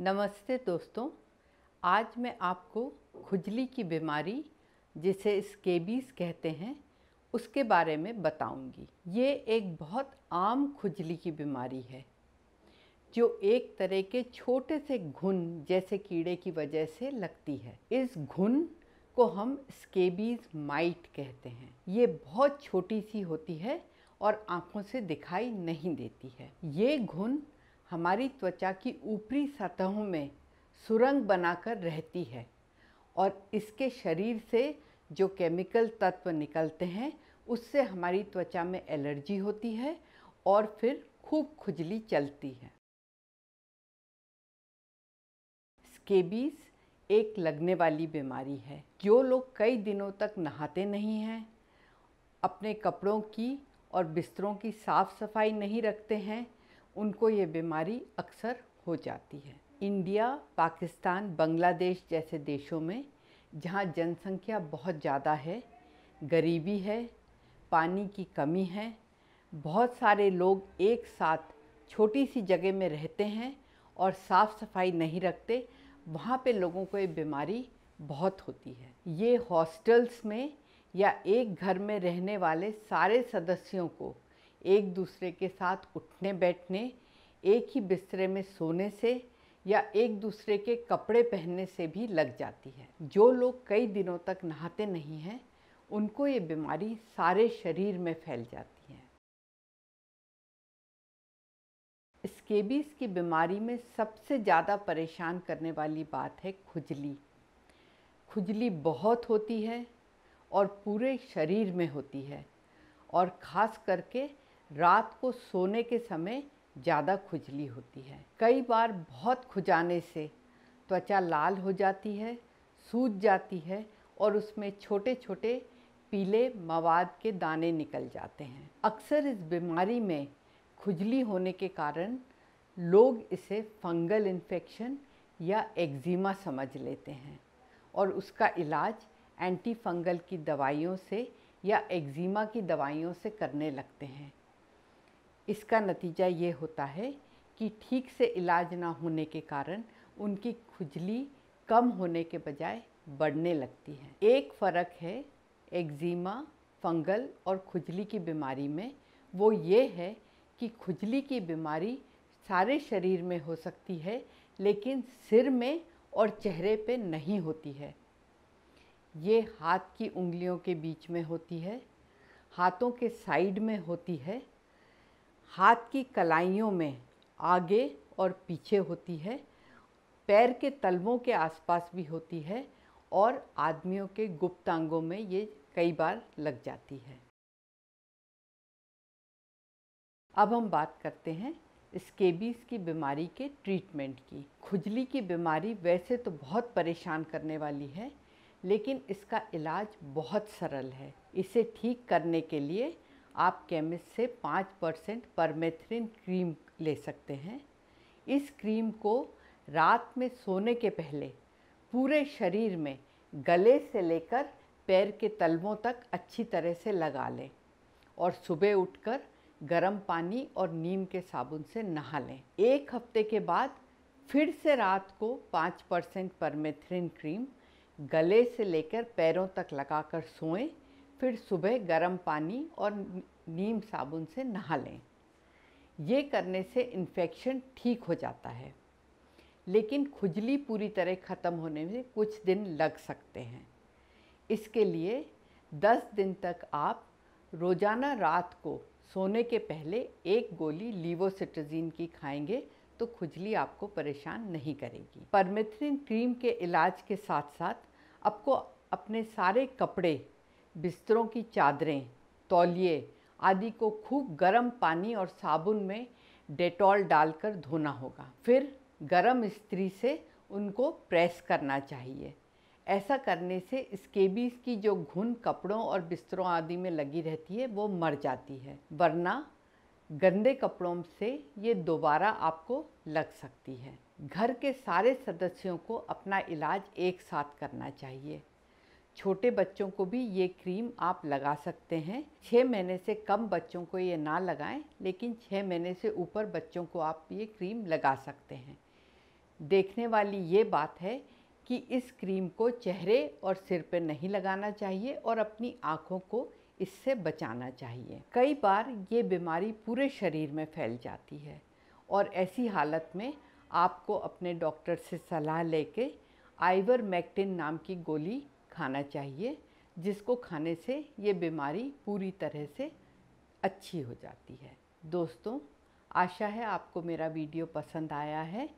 नमस्ते दोस्तों आज मैं आपको खुजली की बीमारी जिसे स्केबीज कहते हैं उसके बारे में बताऊंगी। ये एक बहुत आम खुजली की बीमारी है जो एक तरह के छोटे से घुन जैसे कीड़े की वजह से लगती है इस घुन को हम स्केबीज माइट कहते हैं ये बहुत छोटी सी होती है और आँखों से दिखाई नहीं देती है ये घुन हमारी त्वचा की ऊपरी सतहों में सुरंग बनाकर रहती है और इसके शरीर से जो केमिकल तत्व निकलते हैं उससे हमारी त्वचा में एलर्जी होती है और फिर खूब खुजली चलती है स्केबीज एक लगने वाली बीमारी है जो लोग कई दिनों तक नहाते नहीं हैं अपने कपड़ों की और बिस्तरों की साफ़ सफाई नहीं रखते हैं उनको ये बीमारी अक्सर हो जाती है इंडिया पाकिस्तान बांग्लादेश जैसे देशों में जहाँ जनसंख्या बहुत ज़्यादा है गरीबी है पानी की कमी है बहुत सारे लोग एक साथ छोटी सी जगह में रहते हैं और साफ़ सफाई नहीं रखते वहाँ पे लोगों को ये बीमारी बहुत होती है ये हॉस्टल्स में या एक घर में रहने वाले सारे सदस्यों को एक दूसरे के साथ उठने बैठने एक ही बिस्तरे में सोने से या एक दूसरे के कपड़े पहनने से भी लग जाती है जो लोग कई दिनों तक नहाते नहीं हैं उनको ये बीमारी सारे शरीर में फैल जाती है स्केबीज़ की बीमारी में सबसे ज़्यादा परेशान करने वाली बात है खुजली खुजली बहुत होती है और पूरे शरीर में होती है और ख़ास करके रात को सोने के समय ज़्यादा खुजली होती है कई बार बहुत खुजाने से त्वचा लाल हो जाती है सूज जाती है और उसमें छोटे छोटे पीले मवाद के दाने निकल जाते हैं अक्सर इस बीमारी में खुजली होने के कारण लोग इसे फंगल इन्फेक्शन या एक्जिमा समझ लेते हैं और उसका इलाज एंटी फंगल की दवाइयों से या एक्जिमा की दवाइयों से करने लगते हैं इसका नतीजा ये होता है कि ठीक से इलाज ना होने के कारण उनकी खुजली कम होने के बजाय बढ़ने लगती है एक फ़र्क है एक्जिमा फंगल और खुजली की बीमारी में वो ये है कि खुजली की बीमारी सारे शरीर में हो सकती है लेकिन सिर में और चेहरे पे नहीं होती है ये हाथ की उंगलियों के बीच में होती है हाथों के साइड में होती है हाथ की कलाइयों में आगे और पीछे होती है पैर के तलवों के आसपास भी होती है और आदमियों के गुप्तांगों में ये कई बार लग जाती है अब हम बात करते हैं स्केबीज़ की बीमारी के ट्रीटमेंट की खुजली की बीमारी वैसे तो बहुत परेशान करने वाली है लेकिन इसका इलाज बहुत सरल है इसे ठीक करने के लिए आप केमिस्ट से पाँच परसेंट परमेथ्रिन क्रीम ले सकते हैं इस क्रीम को रात में सोने के पहले पूरे शरीर में गले से लेकर पैर के तलवों तक अच्छी तरह से लगा लें और सुबह उठकर गर्म पानी और नीम के साबुन से नहा लें एक हफ्ते के बाद फिर से रात को पाँच परसेंट परमेथ्रिन क्रीम गले से लेकर पैरों तक लगाकर सोएं फिर सुबह गर्म पानी और नीम साबुन से नहा लें ये करने से इन्फेक्शन ठीक हो जाता है लेकिन खुजली पूरी तरह ख़त्म होने में कुछ दिन लग सकते हैं इसके लिए 10 दिन तक आप रोज़ाना रात को सोने के पहले एक गोली लीवोसिट्रजीन की खाएंगे तो खुजली आपको परेशान नहीं करेगी परमेथ्रिन क्रीम के इलाज के साथ साथ आपको अपने सारे कपड़े बिस्तरों की चादरें तौलिए आदि को खूब गर्म पानी और साबुन में डेटॉल डालकर धोना होगा फिर गर्म स्त्री से उनको प्रेस करना चाहिए ऐसा करने से स्केबीज की जो घुन कपड़ों और बिस्तरों आदि में लगी रहती है वो मर जाती है वरना गंदे कपड़ों से ये दोबारा आपको लग सकती है घर के सारे सदस्यों को अपना इलाज एक साथ करना चाहिए छोटे बच्चों को भी ये क्रीम आप लगा सकते हैं छः महीने से कम बच्चों को ये ना लगाएं लेकिन छः महीने से ऊपर बच्चों को आप ये क्रीम लगा सकते हैं देखने वाली ये बात है कि इस क्रीम को चेहरे और सिर पर नहीं लगाना चाहिए और अपनी आँखों को इससे बचाना चाहिए कई बार ये बीमारी पूरे शरीर में फैल जाती है और ऐसी हालत में आपको अपने डॉक्टर से सलाह लेके आइवर मैक्टिन नाम की गोली खाना चाहिए जिसको खाने से ये बीमारी पूरी तरह से अच्छी हो जाती है दोस्तों आशा है आपको मेरा वीडियो पसंद आया है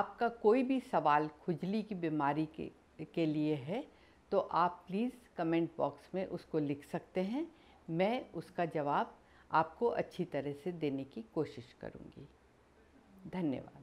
आपका कोई भी सवाल खुजली की बीमारी के के लिए है तो आप प्लीज़ कमेंट बॉक्स में उसको लिख सकते हैं मैं उसका जवाब आपको अच्छी तरह से देने की कोशिश करूँगी धन्यवाद